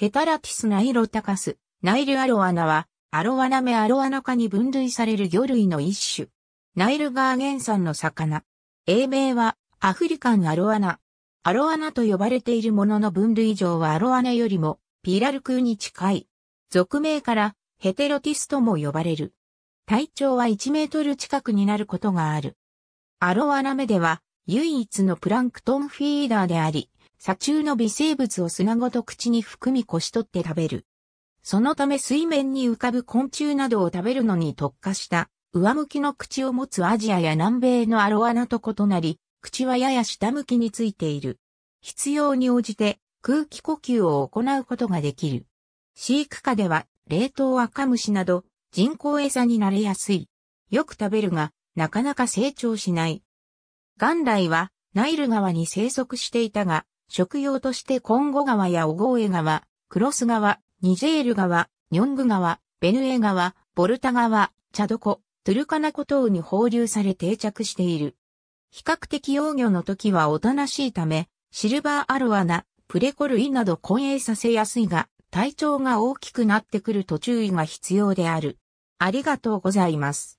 ヘタラティスナイロタカス、ナイルアロアナは、アロアナメアロアナ科に分類される魚類の一種。ナイルガーゲン産の魚。英名は、アフリカンアロアナ。アロアナと呼ばれているものの分類上はアロアナよりも、ピーラルクーに近い。俗名から、ヘテロティスとも呼ばれる。体長は1メートル近くになることがある。アロアナメでは、唯一のプランクトンフィーダーであり、砂中の微生物を砂ごと口に含みこし取って食べる。そのため水面に浮かぶ昆虫などを食べるのに特化した上向きの口を持つアジアや南米のアロアナと異なり、口はやや下向きについている。必要に応じて空気呼吸を行うことができる。飼育下では冷凍アカムシなど人工餌になれやすい。よく食べるが、なかなか成長しない。元来はナイル川に生息していたが、食用としてコンゴ川やオゴーエ川、クロス川、ニジェール川、ニョング川、ベヌエ川、ボルタ川、チャドコ、トゥルカナコ島に放流され定着している。比較的幼魚の時はおとなしいため、シルバーアロアナ、プレコ類など混泳させやすいが、体調が大きくなってくると注意が必要である。ありがとうございます。